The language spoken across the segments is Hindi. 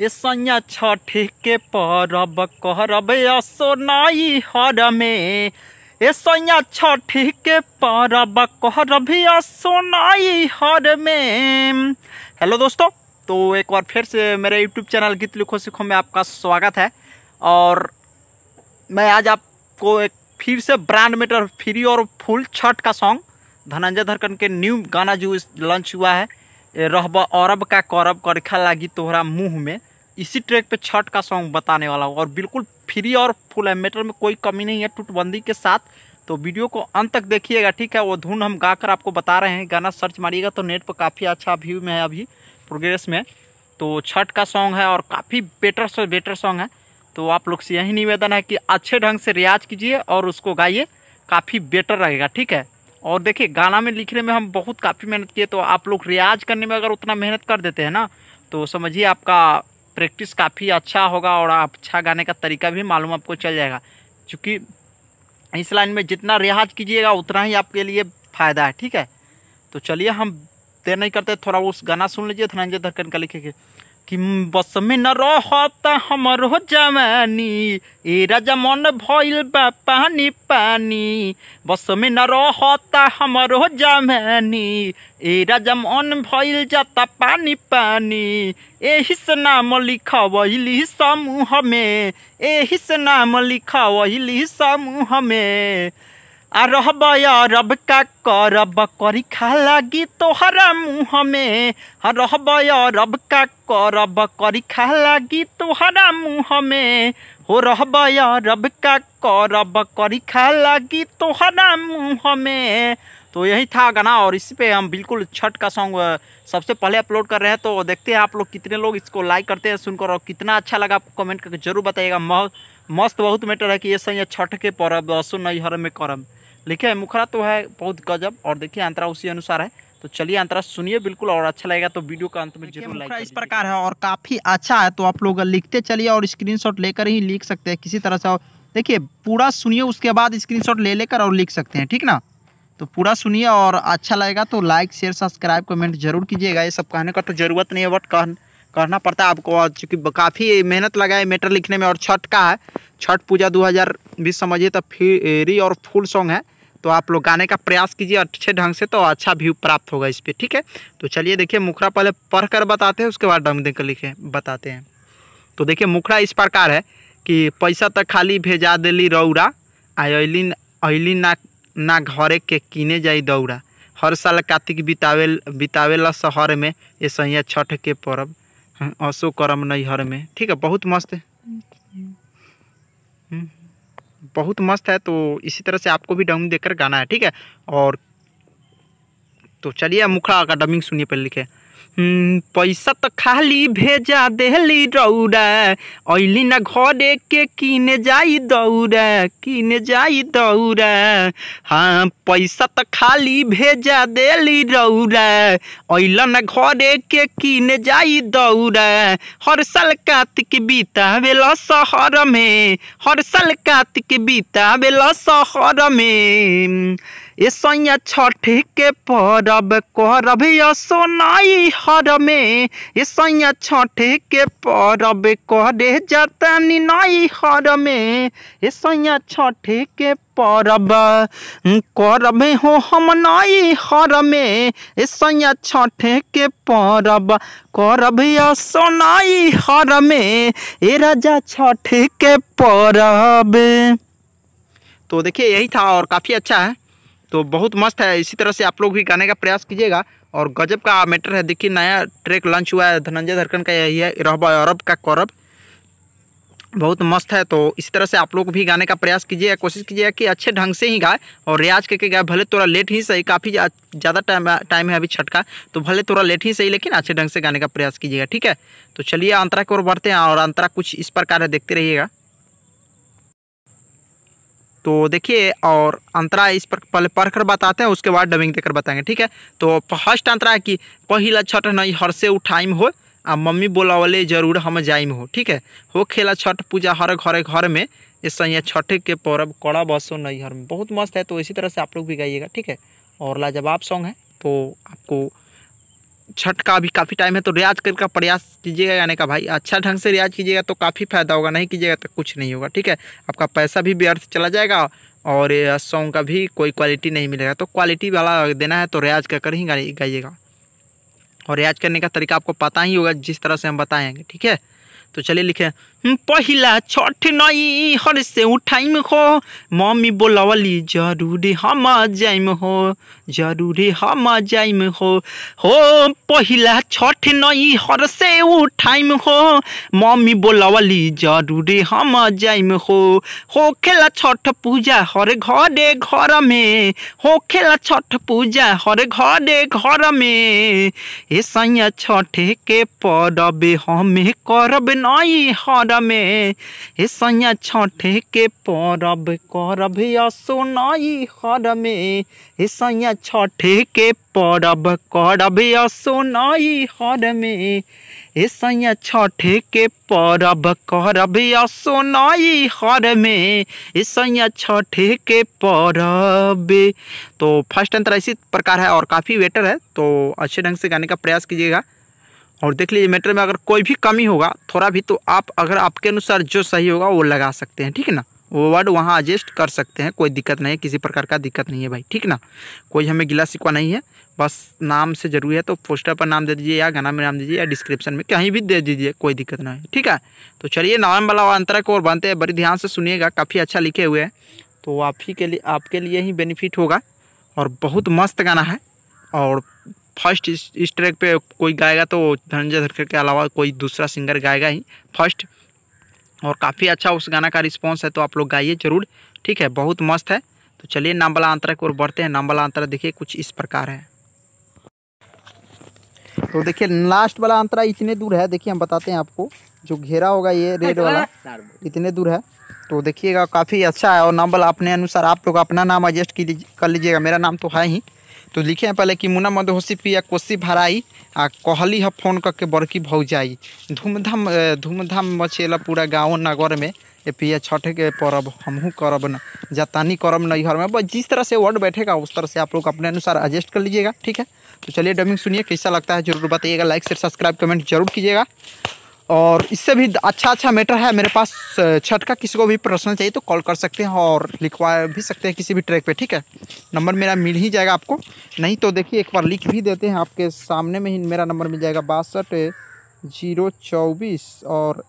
सैया छठ के परब करब असोनाई हर में ए सैया छठ के परब करब असोनाई हर में हेलो दोस्तों तो एक बार फिर से मेरे यूट्यूब चैनल गीत लिखो सीखो में आपका स्वागत है और मैं आज आपको एक फिर से ब्रांड मेटर फ्री और फुल छठ का सॉन्ग धनंजय धरकन के न्यू गाना जो लॉन्च हुआ है रहब अरब का करब करखा लागी तोहरा मुंह में इसी ट्रैक पे छठ का सॉन्ग बताने वाला हूँ और बिल्कुल फ्री और फुल है मेटर में कोई कमी नहीं है टुटबंदी के साथ तो वीडियो को अंत तक देखिएगा ठीक है वो धुन हम गाकर आपको बता रहे हैं गाना सर्च मारिएगा तो नेट पर काफ़ी अच्छा व्यू में है अभी प्रोग्रेस में तो छठ का सॉन्ग है और काफ़ी बेटर से बेटर सॉन्ग है तो आप लोग से यही निवेदन है कि अच्छे ढंग से रियाज कीजिए और उसको गाइए काफ़ी बेटर रहेगा ठीक है और देखिए गाना में लिखने में हम बहुत काफ़ी मेहनत किए तो आप लोग रियाज करने में अगर उतना मेहनत कर देते हैं ना तो समझिए आपका प्रैक्टिस काफ़ी अच्छा होगा और अच्छा गाने का तरीका भी मालूम आपको चल जाएगा क्योंकि इस लाइन में जितना रियाज कीजिएगा उतना ही आपके लिए फ़ायदा है ठीक है तो चलिए हम देर नहीं करते थोड़ा उस गाना सुन लीजिए धनंजय धरकन का लिखेंगे किम बस में न रहता हमरो जवानी ए राजा मन भइल बा पानी पानी बस में न रहता हमरो जवानी ए राजा मन भइल जाता पानी पानी एहिस से नाम लिखवैली समूह में एहिस से नाम लिखवैली समूह में रहब रब का करब करी खा तोहरा मुँह में रहब रब का करब करी खा तोहरा मुँह में हो रहब रब का करब करी खा तोहरा मुँह में तो यही था गाना और इसी पे हम बिल्कुल छठ का सॉन्ग सबसे पहले अपलोड कर रहे हैं तो देखते हैं आप लोग कितने लोग इसको लाइक करते हैं सुनकर और कितना अच्छा लगा आपको कमेंट करके जरूर बताइएगा मस्त बहुत मैटर है कि ये सही है छठ के पर्व सुन नहीं हर में करम लिखे मुखरा तो है बहुत गजब और देखिए अंतरा उसी अनुसार है तो चलिए अंतरा सुनिए बिल्कुल और अच्छा लगेगा तो वीडियो का अंत में जरूर लाइक इस प्रकार है और काफ़ी अच्छा है तो आप लोग लिखते चलिए और स्क्रीन लेकर ही लिख सकते हैं किसी तरह से देखिए पूरा सुनिए उसके बाद स्क्रीन ले लेकर और लिख सकते हैं ठीक ना तो पूरा सुनिए और अच्छा लगेगा तो लाइक शेयर सब्सक्राइब कमेंट जरूर कीजिएगा ये सब कहने का तो ज़रूरत नहीं है बट कह कहना पड़ता है आपको और चूँकि काफ़ी मेहनत लगा है मेटर लिखने में और छठ का है छठ पूजा 2020 समझिए तो फ्री और फुल सॉन्ग है तो आप लोग गाने का प्रयास कीजिए अच्छे ढंग से तो अच्छा व्यू प्राप्त होगा इस पर ठीक है तो चलिए देखिए मुखड़ा पहले पढ़ कर बताते हैं उसके बाद ढंग देकर लिखे बताते हैं तो देखिए मुखड़ा इस प्रकार है कि पैसा तो खाली भेजा दिली रौरा आयली अली ना ना घरे के किने जाए दौड़ा हर साल कार्तिक बितावे बितावेला शहर में ये सैया छठ के पर्व अशोकर्म करम नैहर में ठीक है बहुत मस्त है बहुत मस्त है तो इसी तरह से आपको भी डमिंग देकर गाना है ठीक है और तो चलिए मुखड़ा का डमिंग सुनिए पहले लिखे हम्म, पैसा तो खाली भेजा दिली रौरा अली ना घरे के किने जाई दौड़ा किने जाई दौड़ा हाँ पैसा तो खाली भेजा दिली रौरा अला ना घरे के किने जाई दौड़ा हर साल कार्तिक बीतावेल शहर में हर साल कार्तिक बीतावेल शहर में ए छठ के परब करब सोनाई हर में ए छठ के परब करे जतनी नाई हर में ए छठ के परब करब हो हम नई हर में ए छठ के परब करब सोनाई हर में ए राजा छठ के परब तो देखिए यही था और काफ़ी अच्छा है तो बहुत मस्त है इसी तरह से आप लोग भी गाने का प्रयास कीजिएगा और गजब का मैटर है देखिए नया ट्रैक लॉन्च हुआ है धनंजय धरखंड का यही है रहबा अरब का कौरब बहुत मस्त है तो इसी तरह से आप लोग भी गाने का प्रयास कीजिएगा कोशिश कीजिएगा कि अच्छे ढंग से ही गाए और रियाज करके गाए भले थोड़ा लेट ही सही काफ़ी ज़्यादा टाइम टाइम है अभी छठ का तो भले थोड़ा लेट ही सही लेकिन अच्छे ढंग से गाने का प्रयास कीजिएगा ठीक है तो चलिए अंतरा की ओर बढ़ते हैं और अंतरा कुछ इस प्रकार है देखते रहिएगा तो देखिए और अंतरा इस पर पहले पढ़कर बताते हैं उसके बाद डबिंग देकर बताएंगे ठीक है तो फर्स्ट अंतरा है कि पहला छठ नहीं हर से उठाइम हो आ मम्मी बोला वाले जरूर हम जाइम हो ठीक है हो खेला छठ पूजा हर घर घर में इस सही छठ के पर्व कड़ा बसो नहीं हर में बहुत मस्त है तो इसी तरह से आप लोग भी गाइएगा ठीक है और लाजवाब सॉन्ग है तो आपको छठ का अभी काफ़ी टाइम है तो रियाज कर का प्रयास कीजिएगा यानी का भाई अच्छा ढंग से रियाज कीजिएगा तो काफ़ी फ़ायदा होगा नहीं कीजिएगा तो कुछ नहीं होगा ठीक है आपका पैसा भी व्यर्थ चला जाएगा और सॉन्ग का भी कोई क्वालिटी नहीं मिलेगा तो क्वालिटी वाला देना है तो रियाज कर कर ही गाइएगा और रियाज करने का तरीका आपको पता ही होगा जिस तरह से हम बताएँगे ठीक है तो चलिए लिखें पहला छठ नई हर से उठाइम हो मम्मी बोलावली जरूरी हम जाइम हो जरूरी हम जाइम हो हो पहला छठ नई हर से उठाइम हो मम्मी बोलवली जरूरी हम जाइम हो हो खेला छठ पूजा हर घरे घर में हो खेला छठ पूजा हर घरे घर में ऐसा छठे के परबे हमें करब नई हर रमे हे सैया छठे के परब करब या सोनाई हर में हे सैया छठे के परब करब या सोनाई हर में हे सैया छठे के परब करब या सोनाई हर में हे सैया छठे के परब तो फर्स्ट अंतर इसी प्रकार है और काफ़ी बेटर है तो अच्छे ढंग से गाने का प्रयास कीजिएगा और देख लीजिए मेटर में अगर कोई भी कमी होगा थोड़ा भी तो आप अगर आपके अनुसार जो सही होगा वो लगा सकते हैं ठीक है ना वो वर्ड वहाँ एडजस्ट कर सकते हैं कोई दिक्कत नहीं है किसी प्रकार का दिक्कत नहीं है भाई ठीक ना कोई हमें गिला सिकवा नहीं है बस नाम से जरूरी है तो पोस्टर पर नाम दे दीजिए या गाना में नाम दीजिए या डिस्क्रिप्शन में कहीं भी दे दीजिए कोई दिक्कत नहीं है ठीक है तो चलिए नाम वाला और बनते हैं बड़ी ध्यान से सुनिएगा काफ़ी अच्छा लिखे हुए हैं तो आप ही के लिए आपके लिए ही बेनिफिट होगा और बहुत मस्त गाना है और फर्स्ट इस ट्रैक पे कोई गाएगा तो धनंजय धरखर के अलावा कोई दूसरा सिंगर गाएगा ही फर्स्ट और काफ़ी अच्छा उस गाना का रिस्पॉन्स है तो आप लोग गाइए जरूर ठीक है बहुत मस्त है तो चलिए वाला अंतरा की ओर बढ़ते हैं वाला अंतरा देखिए कुछ इस प्रकार है तो देखिए लास्ट वाला अंतरा इतने दूर है देखिए हम बताते हैं आपको जो घेरा होगा ये रेड वाला इतने दूर है तो देखिएगा काफ़ी अच्छा है और वाला अपने अनुसार आप लोग अपना नाम एडजस्ट कर लीजिएगा मेरा नाम तो है ही तो लिखे हैं पहले कि मुना मधोसी पिया कोसी भराई आ कहली है फोन करके बड़की भौजाई धूमधाम धूमधाम मचेला पूरा गाँव नगर में पिया छठ के पर्व हमहूँ करब न जतानी करब नहीं घर में बस जिस तरह से वर्ड बैठेगा उस तरह से आप लोग अपने अनुसार एडजस्ट कर लीजिएगा ठीक है तो चलिए डबिंग सुनिए कैसा लगता है जरूर बताइएगा लाइक शेयर सब्सक्राइब कमेंट जरूर कीजिएगा और इससे भी अच्छा अच्छा मैटर है मेरे पास छठ का किसी को भी प्रश्न चाहिए तो कॉल कर सकते हैं और लिखवा भी सकते हैं किसी भी ट्रैक पे ठीक है नंबर मेरा मिल ही जाएगा आपको नहीं तो देखिए एक बार लिख भी देते हैं आपके सामने में ही मेरा नंबर मिल जाएगा बासठ जीरो चौबीस और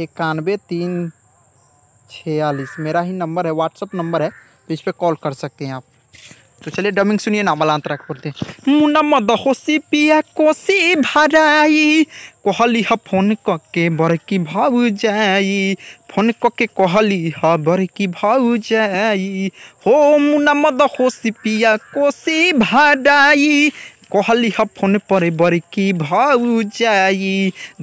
इक्यानवे तीन छियालीस मेरा ही नंबर है व्हाट्सअप नंबर है तो इस पर कॉल कर सकते हैं आप तो चलिए डमिंग सुनिए ना मलांतरा बोलते हैं मुन्ना मदहोसी पिया कोसी भराई कहली हा फोन कके की भाऊ जाई फोन कके कहली बर की भाऊ जाई हो मुन्ना मदहोसी पिया कोसी भराई कोहली फोन पर की भाऊ जाई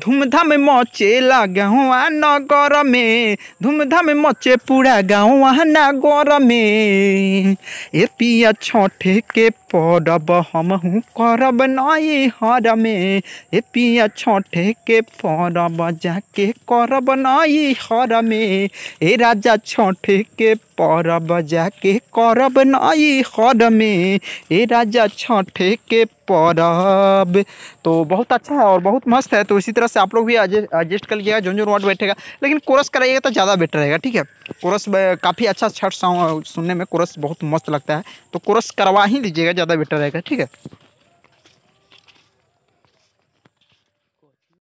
धूमधाम मचेला गाँवा नगर में धूमधाम मचे पूरा गाँवा नगर में ए पिया छठे के परब हमहू करब नई हर में ए पिया छठे के परब जाके करब नई हर में ए राजा छठे के परब जाके करब नई हर में ए राजा छठे के परब तो बहुत अच्छा है और बहुत मस्त है तो इसी तरह से आप लोग भी एडजस्ट कर लिया झुंझुन वाट बैठेगा लेकिन कोरस कराइएगा तो ज़्यादा बेटर रहेगा ठीक है कोरस काफ़ी अच्छा छठ सुनने में कोरस बहुत मस्त लगता है तो कोरस करवा ही लीजिएगा ज़्यादा बेटर रहेगा ठीक है